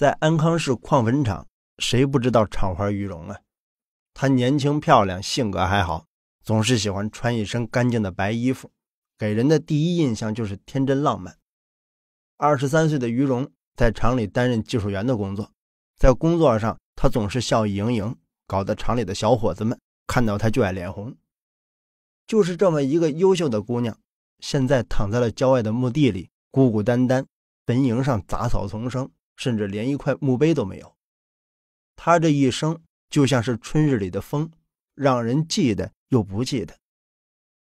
在安康市矿坟场，谁不知道厂花于荣啊？她年轻漂亮，性格还好，总是喜欢穿一身干净的白衣服，给人的第一印象就是天真浪漫。二十三岁的于荣在厂里担任技术员的工作，在工作上她总是笑意盈盈，搞得厂里的小伙子们看到她就爱脸红。就是这么一个优秀的姑娘，现在躺在了郊外的墓地里，孤孤单单，坟茔上杂草丛生。甚至连一块墓碑都没有，他这一生就像是春日里的风，让人记得又不记得。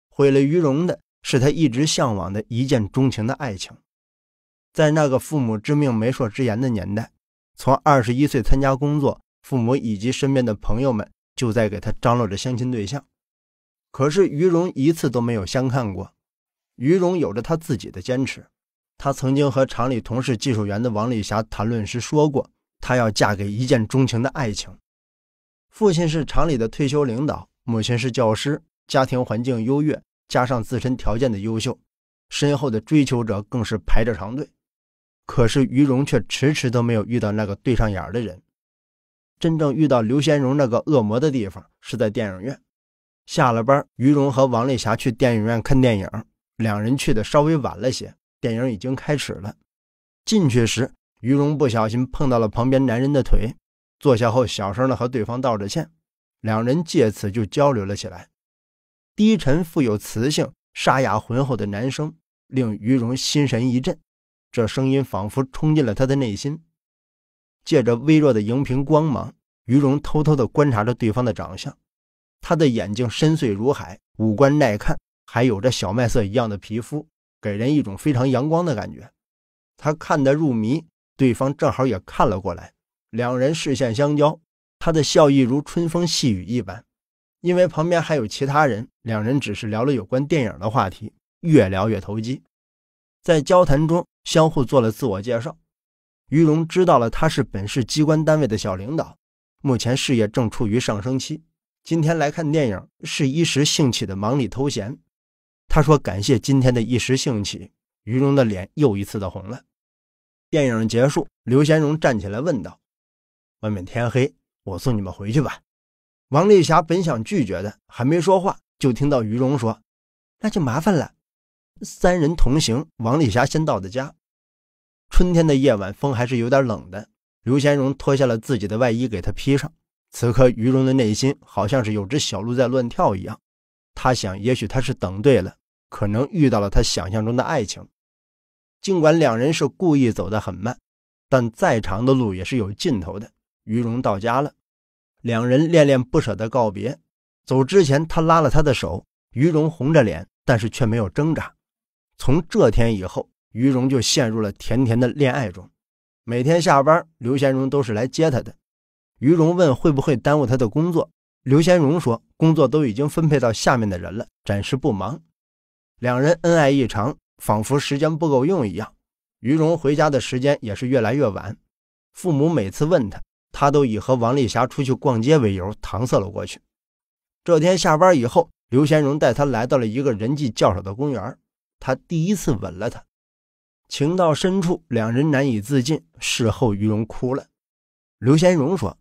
毁了于荣的是他一直向往的一见钟情的爱情。在那个父母之命、媒妁之言的年代，从二十一岁参加工作，父母以及身边的朋友们就在给他张罗着相亲对象。可是于荣一次都没有相看过。于荣有着他自己的坚持。他曾经和厂里同事、技术员的王丽霞谈论时说过，他要嫁给一见钟情的爱情。父亲是厂里的退休领导，母亲是教师，家庭环境优越，加上自身条件的优秀，身后的追求者更是排着长队。可是于荣却迟迟都没有遇到那个对上眼的人。真正遇到刘先荣那个恶魔的地方是在电影院。下了班，于荣和王丽霞去电影院看电影，两人去的稍微晚了些。电影已经开始了，进去时于荣不小心碰到了旁边男人的腿，坐下后小声的和对方道着歉，两人借此就交流了起来。低沉富有磁性、沙哑浑厚的男声令于荣心神一震，这声音仿佛冲进了他的内心。借着微弱的荧屏光芒，于荣偷偷的观察着对方的长相，他的眼睛深邃如海，五官耐看，还有着小麦色一样的皮肤。给人一种非常阳光的感觉，他看得入迷，对方正好也看了过来，两人视线相交，他的笑意如春风细雨一般。因为旁边还有其他人，两人只是聊了有关电影的话题，越聊越投机。在交谈中，相互做了自我介绍。于荣知道了他是本市机关单位的小领导，目前事业正处于上升期，今天来看电影是一时兴起的忙里偷闲。他说：“感谢今天的一时兴起。”于荣的脸又一次的红了。电影结束，刘贤荣站起来问道：“外面天黑，我送你们回去吧？”王丽霞本想拒绝的，还没说话，就听到于荣说：“那就麻烦了。”三人同行，王丽霞先到的家。春天的夜晚，风还是有点冷的。刘贤荣脱下了自己的外衣给她披上。此刻，于荣的内心好像是有只小鹿在乱跳一样。他想，也许他是等对了。可能遇到了他想象中的爱情，尽管两人是故意走得很慢，但再长的路也是有尽头的。于荣到家了，两人恋恋不舍地告别。走之前，他拉了他的手，于荣红着脸，但是却没有挣扎。从这天以后，于荣就陷入了甜甜的恋爱中。每天下班，刘贤荣都是来接他的。于荣问会不会耽误他的工作，刘贤荣说工作都已经分配到下面的人了，暂时不忙。两人恩爱异常，仿佛时间不够用一样。于荣回家的时间也是越来越晚，父母每次问他，他都以和王丽霞出去逛街为由搪塞了过去。这天下班以后，刘贤荣带他来到了一个人迹较少的公园，他第一次吻了她。情到深处，两人难以自禁。事后，于荣哭了。刘贤荣说：“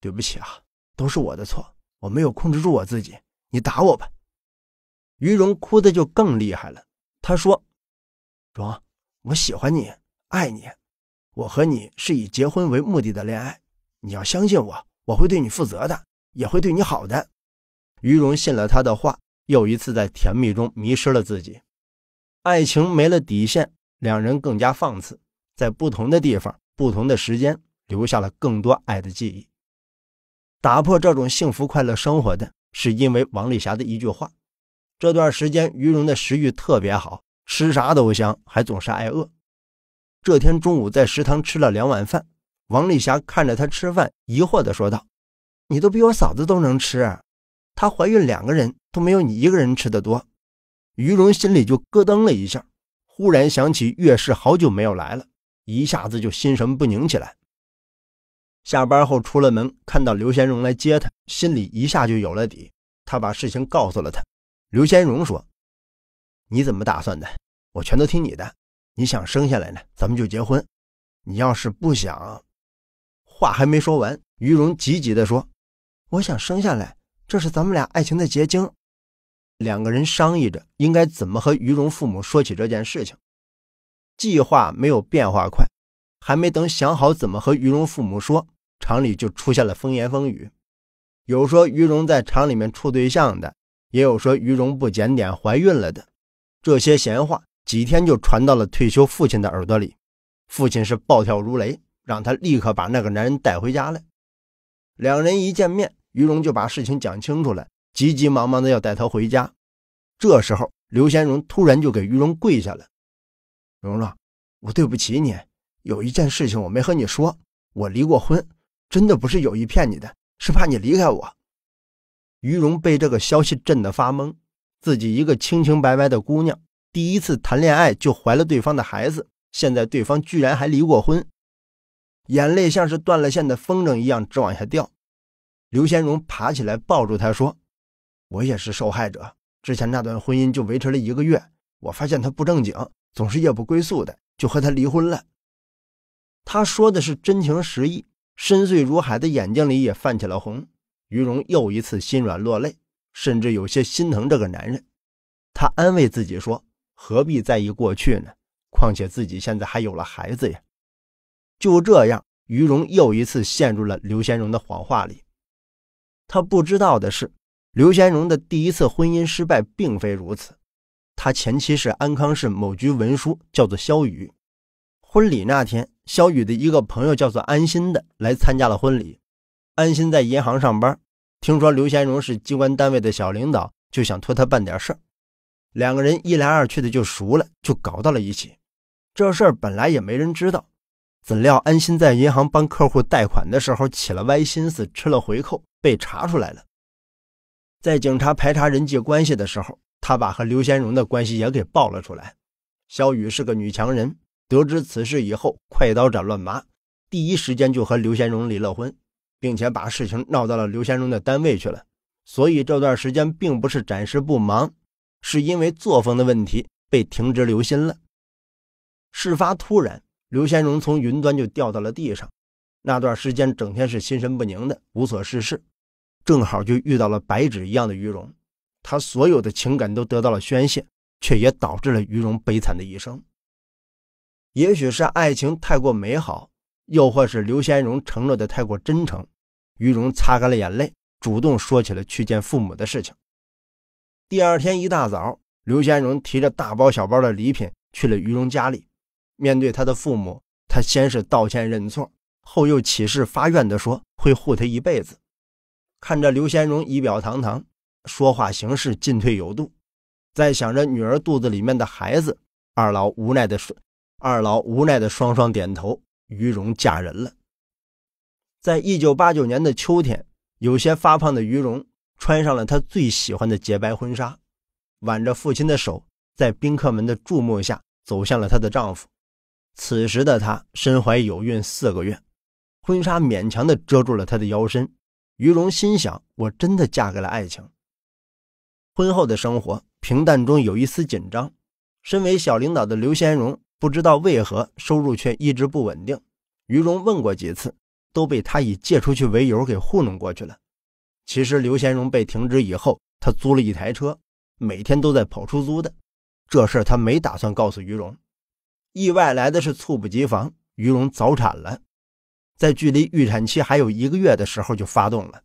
对不起啊，都是我的错，我没有控制住我自己，你打我吧。”于荣哭的就更厉害了。他说：“荣，我喜欢你，爱你。我和你是以结婚为目的的恋爱，你要相信我，我会对你负责的，也会对你好的。”于荣信了他的话，又一次在甜蜜中迷失了自己。爱情没了底线，两人更加放肆，在不同的地方、不同的时间，留下了更多爱的记忆。打破这种幸福快乐生活的是因为王丽霞的一句话。这段时间，于荣的食欲特别好，吃啥都香，还总是挨饿。这天中午在食堂吃了两碗饭，王丽霞看着他吃饭，疑惑地说道：“你都比我嫂子都能吃，她怀孕两个人都没有你一个人吃的多。”于荣心里就咯噔了一下，忽然想起岳氏好久没有来了，一下子就心神不宁起来。下班后出了门，看到刘先荣来接他，心里一下就有了底，他把事情告诉了他。刘先荣说：“你怎么打算的？我全都听你的。你想生下来呢，咱们就结婚；你要是不想……”话还没说完，于荣急急地说：“我想生下来，这是咱们俩爱情的结晶。”两个人商议着应该怎么和于荣父母说起这件事情。计划没有变化快，还没等想好怎么和于荣父母说，厂里就出现了风言风语，有说于荣在厂里面处对象的。也有说于荣不检点怀孕了的这些闲话，几天就传到了退休父亲的耳朵里。父亲是暴跳如雷，让他立刻把那个男人带回家来。两人一见面，于荣就把事情讲清楚了，急急忙忙的要带他回家。这时候，刘先荣突然就给于荣跪下了：“荣荣，我对不起你，有一件事情我没和你说，我离过婚，真的不是有意骗你的，是怕你离开我。”于荣被这个消息震得发懵，自己一个清清白白的姑娘，第一次谈恋爱就怀了对方的孩子，现在对方居然还离过婚，眼泪像是断了线的风筝一样直往下掉。刘先荣爬起来抱住她说：“我也是受害者，之前那段婚姻就维持了一个月，我发现他不正经，总是夜不归宿的，就和他离婚了。”他说的是真情实意，深邃如海的眼睛里也泛起了红。于荣又一次心软落泪，甚至有些心疼这个男人。他安慰自己说：“何必在意过去呢？况且自己现在还有了孩子呀。”就这样，于荣又一次陷入了刘先荣的谎话里。他不知道的是，刘先荣的第一次婚姻失败并非如此。他前妻是安康市某局文书，叫做肖雨。婚礼那天，肖雨的一个朋友叫做安心的来参加了婚礼。安心在银行上班。听说刘先荣是机关单位的小领导，就想托他办点事儿。两个人一来二去的就熟了，就搞到了一起。这事儿本来也没人知道，怎料安心在银行帮客户贷款的时候起了歪心思，吃了回扣，被查出来了。在警察排查人际关系的时候，他把和刘先荣的关系也给爆了出来。肖雨是个女强人，得知此事以后，快刀斩乱麻，第一时间就和刘先荣离了婚。并且把事情闹到了刘先荣的单位去了，所以这段时间并不是暂时不忙，是因为作风的问题被停职留薪了。事发突然，刘先荣从云端就掉到了地上。那段时间整天是心神不宁的，无所事事，正好就遇到了白纸一样的于荣，他所有的情感都得到了宣泄，却也导致了于荣悲惨的一生。也许是爱情太过美好，又或是刘先荣承诺的太过真诚。于荣擦干了眼泪，主动说起了去见父母的事情。第二天一大早，刘先荣提着大包小包的礼品去了于荣家里。面对他的父母，他先是道歉认错，后又起誓发愿地说会护他一辈子。看着刘先荣仪表堂堂，说话行事进退有度，在想着女儿肚子里面的孩子，二老无奈的说，二老无奈的双双点头。于荣嫁人了。在一九八九年的秋天，有些发胖的于荣穿上了她最喜欢的洁白婚纱，挽着父亲的手，在宾客们的注目下走向了她的丈夫。此时的她身怀有孕四个月，婚纱勉强地遮住了她的腰身。于荣心想：“我真的嫁给了爱情。”婚后的生活平淡中有一丝紧张。身为小领导的刘先荣不知道为何收入却一直不稳定。于荣问过几次。都被他以借出去为由给糊弄过去了。其实刘贤荣被停职以后，他租了一台车，每天都在跑出租的。这事他没打算告诉于荣。意外来的是猝不及防，于荣早产了，在距离预产期还有一个月的时候就发动了。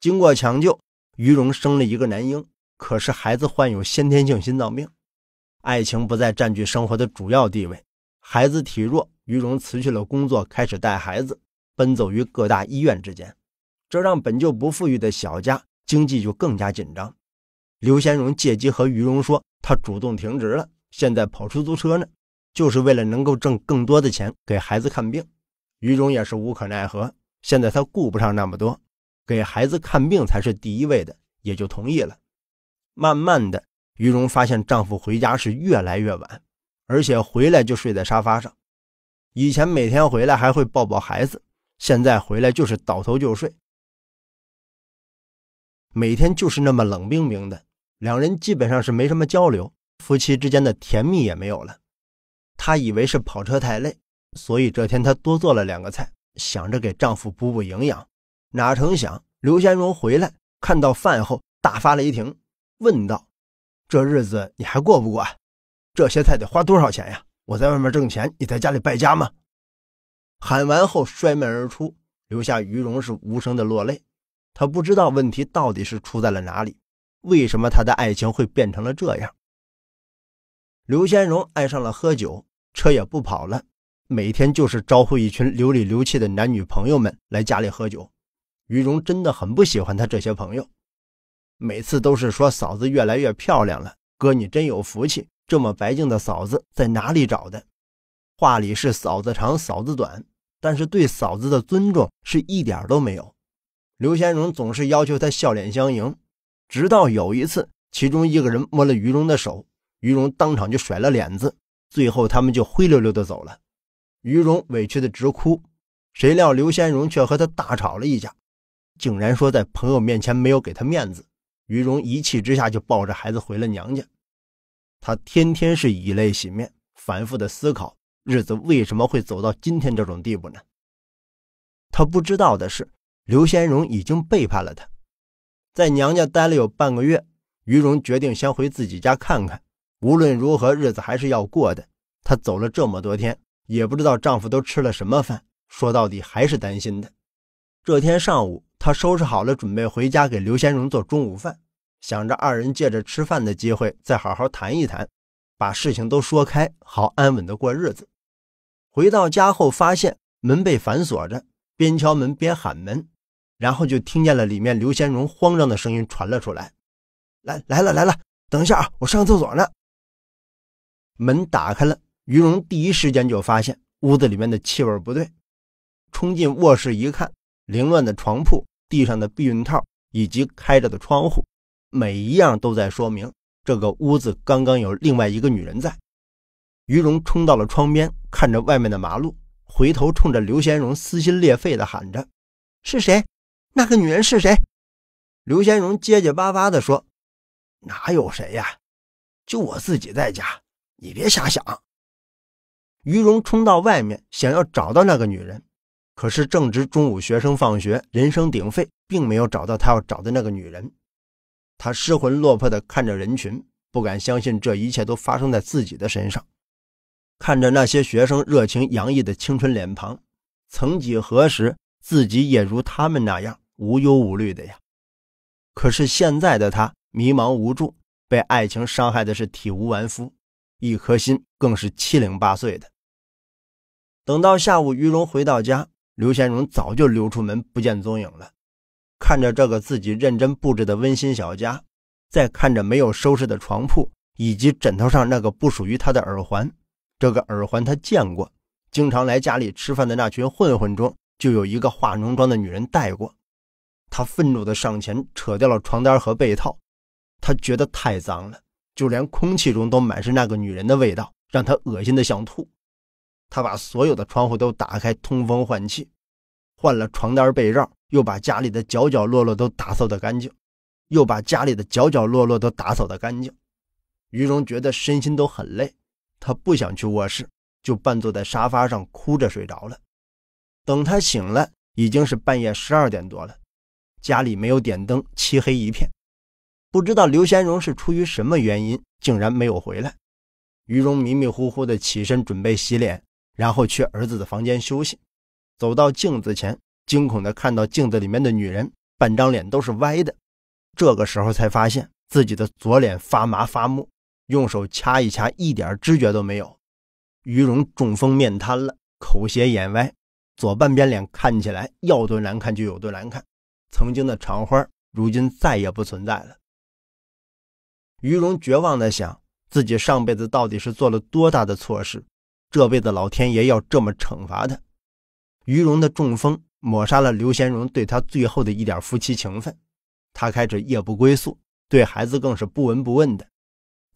经过抢救，于荣生了一个男婴，可是孩子患有先天性心脏病。爱情不再占据生活的主要地位，孩子体弱，于荣辞去了工作，开始带孩子。奔走于各大医院之间，这让本就不富裕的小家经济就更加紧张。刘先荣借机和于荣说，他主动停职了，现在跑出租车呢，就是为了能够挣更多的钱给孩子看病。于荣也是无可奈何，现在她顾不上那么多，给孩子看病才是第一位的，也就同意了。慢慢的，于荣发现丈夫回家是越来越晚，而且回来就睡在沙发上，以前每天回来还会抱抱孩子。现在回来就是倒头就睡，每天就是那么冷冰冰的，两人基本上是没什么交流，夫妻之间的甜蜜也没有了。她以为是跑车太累，所以这天她多做了两个菜，想着给丈夫补补营养。哪成想，刘先荣回来看到饭后大发雷霆，问道：“这日子你还过不过？这些菜得花多少钱呀？我在外面挣钱，你在家里败家吗？”喊完后摔门而出，留下于荣是无声的落泪。他不知道问题到底是出在了哪里，为什么他的爱情会变成了这样？刘先荣爱上了喝酒，车也不跑了，每天就是招呼一群流里流气的男女朋友们来家里喝酒。于荣真的很不喜欢他这些朋友，每次都是说嫂子越来越漂亮了，哥你真有福气，这么白净的嫂子在哪里找的？话里是嫂子长嫂子短，但是对嫂子的尊重是一点都没有。刘先荣总是要求他笑脸相迎，直到有一次，其中一个人摸了于荣的手，于荣当场就甩了脸子。最后他们就灰溜溜的走了。于荣委屈的直哭，谁料刘先荣却和他大吵了一架，竟然说在朋友面前没有给他面子。于荣一气之下就抱着孩子回了娘家，他天天是以泪洗面，反复的思考。日子为什么会走到今天这种地步呢？他不知道的是，刘先荣已经背叛了他。在娘家待了有半个月，于荣决定先回自己家看看。无论如何，日子还是要过的。她走了这么多天，也不知道丈夫都吃了什么饭。说到底，还是担心的。这天上午，她收拾好了，准备回家给刘先荣做中午饭，想着二人借着吃饭的机会再好好谈一谈，把事情都说开，好安稳的过日子。回到家后，发现门被反锁着，边敲门边喊门，然后就听见了里面刘先荣慌张的声音传了出来：“来来了来了，等一下啊，我上厕所呢。”门打开了，于荣第一时间就发现屋子里面的气味不对，冲进卧室一看，凌乱的床铺、地上的避孕套以及开着的窗户，每一样都在说明这个屋子刚刚有另外一个女人在。于荣冲到了窗边，看着外面的马路，回头冲着刘先荣撕心裂肺地喊着：“是谁？那个女人是谁？”刘先荣结结巴巴地说：“哪有谁呀？就我自己在家，你别瞎想。”于荣冲到外面，想要找到那个女人，可是正值中午，学生放学，人声鼎沸，并没有找到他要找的那个女人。他失魂落魄地看着人群，不敢相信这一切都发生在自己的身上。看着那些学生热情洋溢的青春脸庞，曾几何时，自己也如他们那样无忧无虑的呀。可是现在的他迷茫无助，被爱情伤害的是体无完肤，一颗心更是七零八碎的。等到下午，于荣回到家，刘先荣早就溜出门不见踪影了。看着这个自己认真布置的温馨小家，再看着没有收拾的床铺以及枕头上那个不属于他的耳环。这个耳环他见过，经常来家里吃饭的那群混混中就有一个化浓妆的女人戴过。他愤怒的上前扯掉了床单和被套，他觉得太脏了，就连空气中都满是那个女人的味道，让他恶心的想吐。他把所有的窗户都打开通风换气，换了床单被罩，又把家里的角角落落都打扫的干净，又把家里的角角落落都打扫的干净。于荣觉得身心都很累。他不想去卧室，就半坐在沙发上哭着睡着了。等他醒了，已经是半夜十二点多了，家里没有点灯，漆黑一片。不知道刘先荣是出于什么原因，竟然没有回来。于荣迷迷糊糊的起身准备洗脸，然后去儿子的房间休息。走到镜子前，惊恐的看到镜子里面的女人半张脸都是歪的。这个时候才发现自己的左脸发麻发木。用手掐一掐，一点知觉都没有。于荣中风，面瘫了，口斜眼歪，左半边脸看起来要多难看就有多难看。曾经的长花，如今再也不存在了。于荣绝望地想：自己上辈子到底是做了多大的错事，这辈子老天爷要这么惩罚他？于荣的中风抹杀了刘贤荣对他最后的一点夫妻情分，他开始夜不归宿，对孩子更是不闻不问的。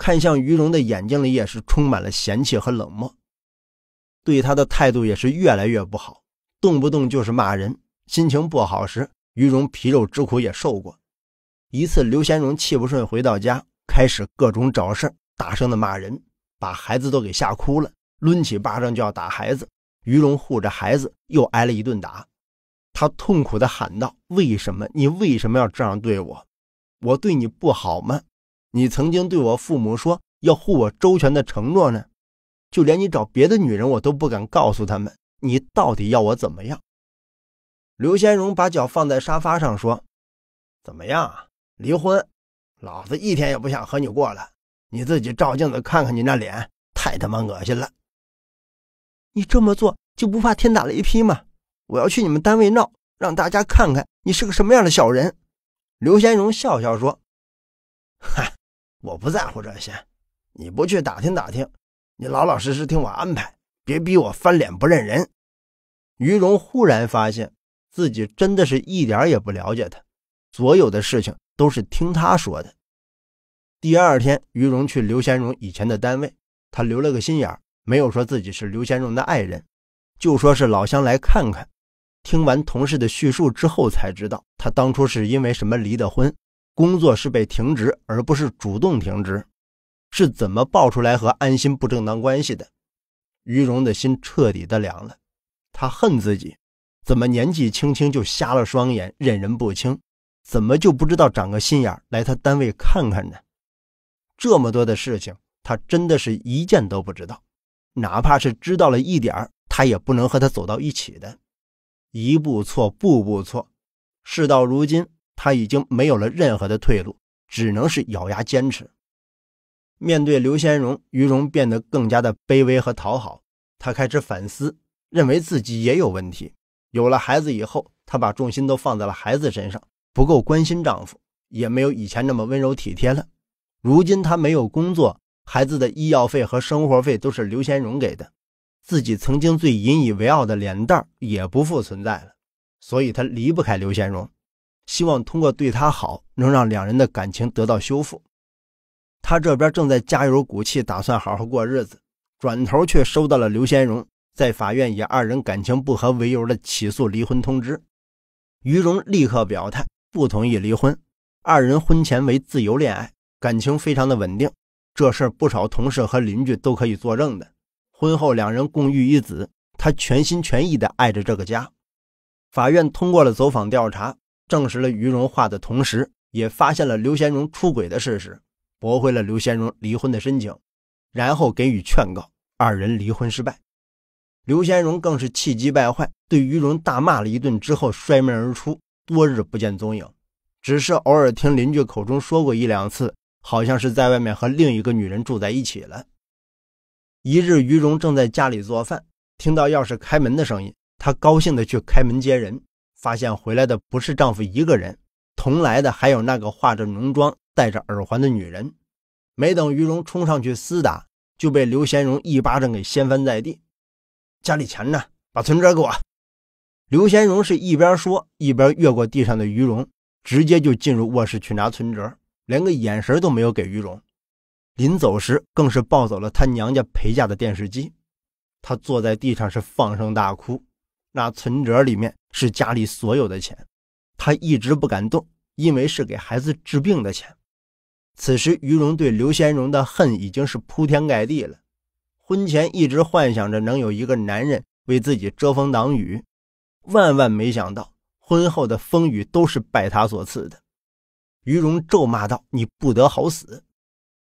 看向于荣的眼睛里也是充满了嫌弃和冷漠，对他的态度也是越来越不好，动不动就是骂人。心情不好时，于荣皮肉之苦也受过。一次，刘贤荣气不顺，回到家开始各种找事，大声的骂人，把孩子都给吓哭了。抡起巴掌就要打孩子，于荣护着孩子，又挨了一顿打。他痛苦的喊道：“为什么你为什么要这样对我？我对你不好吗？”你曾经对我父母说要护我周全的承诺呢，就连你找别的女人，我都不敢告诉他们。你到底要我怎么样？刘先荣把脚放在沙发上说：“怎么样？离婚？老子一天也不想和你过了。你自己照镜子看看，你那脸太他妈恶心了。你这么做就不怕天打雷劈吗？我要去你们单位闹，让大家看看你是个什么样的小人。”刘先荣笑笑说：“嗨。”我不在乎这些，你不去打听打听，你老老实实听我安排，别逼我翻脸不认人。于荣忽然发现自己真的是一点也不了解他，所有的事情都是听他说的。第二天，于荣去刘先荣以前的单位，他留了个心眼没有说自己是刘先荣的爱人，就说是老乡来看看。听完同事的叙述之后，才知道他当初是因为什么离的婚。工作是被停职，而不是主动停职。是怎么爆出来和安心不正当关系的？于荣的心彻底的凉了。他恨自己，怎么年纪轻轻就瞎了双眼，认人不清？怎么就不知道长个心眼，来他单位看看呢？这么多的事情，他真的是一件都不知道。哪怕是知道了一点他也不能和他走到一起的。一步错，步步错。事到如今。他已经没有了任何的退路，只能是咬牙坚持。面对刘先荣，于荣变得更加的卑微和讨好。她开始反思，认为自己也有问题。有了孩子以后，她把重心都放在了孩子身上，不够关心丈夫，也没有以前那么温柔体贴了。如今她没有工作，孩子的医药费和生活费都是刘先荣给的，自己曾经最引以为傲的脸蛋也不复存在了，所以她离不开刘先荣。希望通过对他好，能让两人的感情得到修复。他这边正在加油鼓气，打算好好过日子，转头却收到了刘先荣在法院以二人感情不和为由的起诉离婚通知。于荣立刻表态不同意离婚。二人婚前为自由恋爱，感情非常的稳定，这事不少同事和邻居都可以作证的。婚后两人共育一子，他全心全意的爱着这个家。法院通过了走访调查。证实了于荣话的同时，也发现了刘贤荣出轨的事实，驳回了刘贤荣离婚的申请，然后给予劝告，二人离婚失败。刘贤荣更是气急败坏，对于荣大骂了一顿之后摔门而出，多日不见踪影，只是偶尔听邻居口中说过一两次，好像是在外面和另一个女人住在一起了。一日，于荣正在家里做饭，听到钥匙开门的声音，他高兴的去开门接人。发现回来的不是丈夫一个人，同来的还有那个化着浓妆、戴着耳环的女人。没等于荣冲上去厮打，就被刘贤荣一巴掌给掀翻在地。家里钱呢？把存折给我。刘贤荣是一边说一边越过地上的于荣，直接就进入卧室去拿存折，连个眼神都没有给于荣。临走时，更是抱走了他娘家陪嫁的电视机。他坐在地上是放声大哭。那存折里面。是家里所有的钱，他一直不敢动，因为是给孩子治病的钱。此时，于荣对刘先荣的恨已经是铺天盖地了。婚前一直幻想着能有一个男人为自己遮风挡雨，万万没想到，婚后的风雨都是拜他所赐的。于荣咒骂道：“你不得好死！”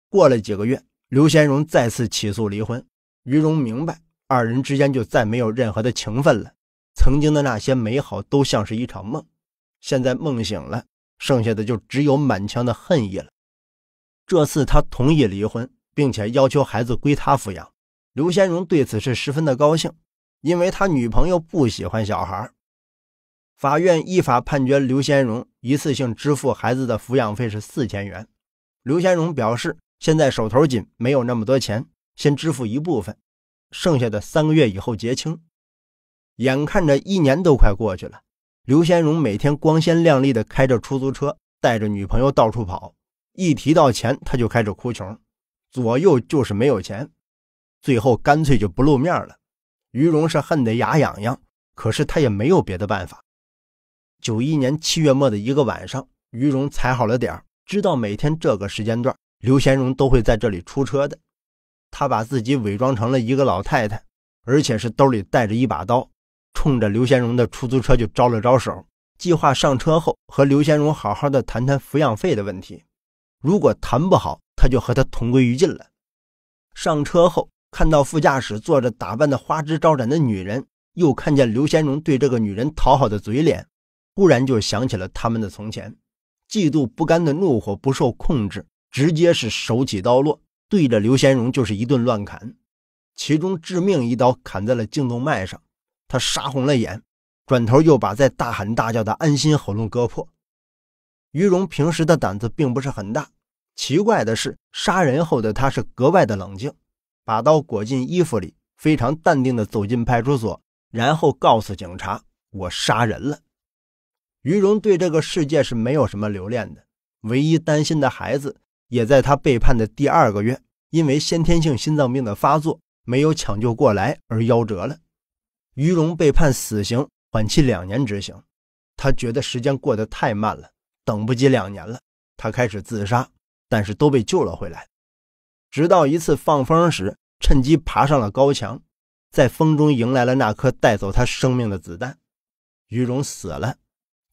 过了几个月，刘先荣再次起诉离婚。于荣明白，二人之间就再没有任何的情分了。曾经的那些美好都像是一场梦，现在梦醒了，剩下的就只有满腔的恨意了。这次他同意离婚，并且要求孩子归他抚养。刘先荣对此是十分的高兴，因为他女朋友不喜欢小孩。法院依法判决刘先荣一次性支付孩子的抚养费是四千元。刘先荣表示，现在手头紧，没有那么多钱，先支付一部分，剩下的三个月以后结清。眼看着一年都快过去了，刘先荣每天光鲜亮丽的开着出租车，带着女朋友到处跑。一提到钱，他就开始哭穷，左右就是没有钱，最后干脆就不露面了。于荣是恨得牙痒痒，可是他也没有别的办法。九一年七月末的一个晚上，于荣踩好了点知道每天这个时间段刘先荣都会在这里出车的，他把自己伪装成了一个老太太，而且是兜里带着一把刀。冲着刘贤荣的出租车就招了招手，计划上车后和刘贤荣好好的谈谈抚养费的问题。如果谈不好，他就和他同归于尽了。上车后，看到副驾驶坐着打扮的花枝招展的女人，又看见刘贤荣对这个女人讨好的嘴脸，忽然就想起了他们的从前，嫉妒不甘的怒火不受控制，直接是手起刀落，对着刘贤荣就是一顿乱砍，其中致命一刀砍在了颈动脉上。他杀红了眼，转头又把在大喊大叫的安心喉咙割破。于荣平时的胆子并不是很大，奇怪的是杀人后的他是格外的冷静，把刀裹进衣服里，非常淡定地走进派出所，然后告诉警察：“我杀人了。”于荣对这个世界是没有什么留恋的，唯一担心的孩子也在他被判的第二个月，因为先天性心脏病的发作没有抢救过来而夭折了。于荣被判死刑，缓期两年执行。他觉得时间过得太慢了，等不及两年了，他开始自杀，但是都被救了回来。直到一次放风时，趁机爬上了高墙，在风中迎来了那颗带走他生命的子弹。于荣死了，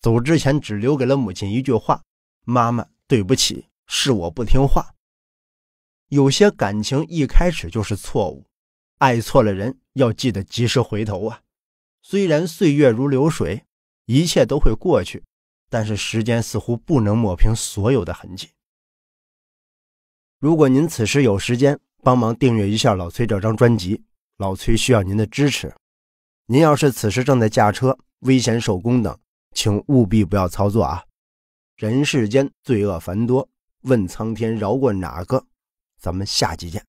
走之前只留给了母亲一句话：“妈妈，对不起，是我不听话。”有些感情一开始就是错误。爱错了人，要记得及时回头啊！虽然岁月如流水，一切都会过去，但是时间似乎不能抹平所有的痕迹。如果您此时有时间，帮忙订阅一下老崔这张专辑，老崔需要您的支持。您要是此时正在驾车、危险手工等，请务必不要操作啊！人世间罪恶繁多，问苍天饶过哪个？咱们下集见。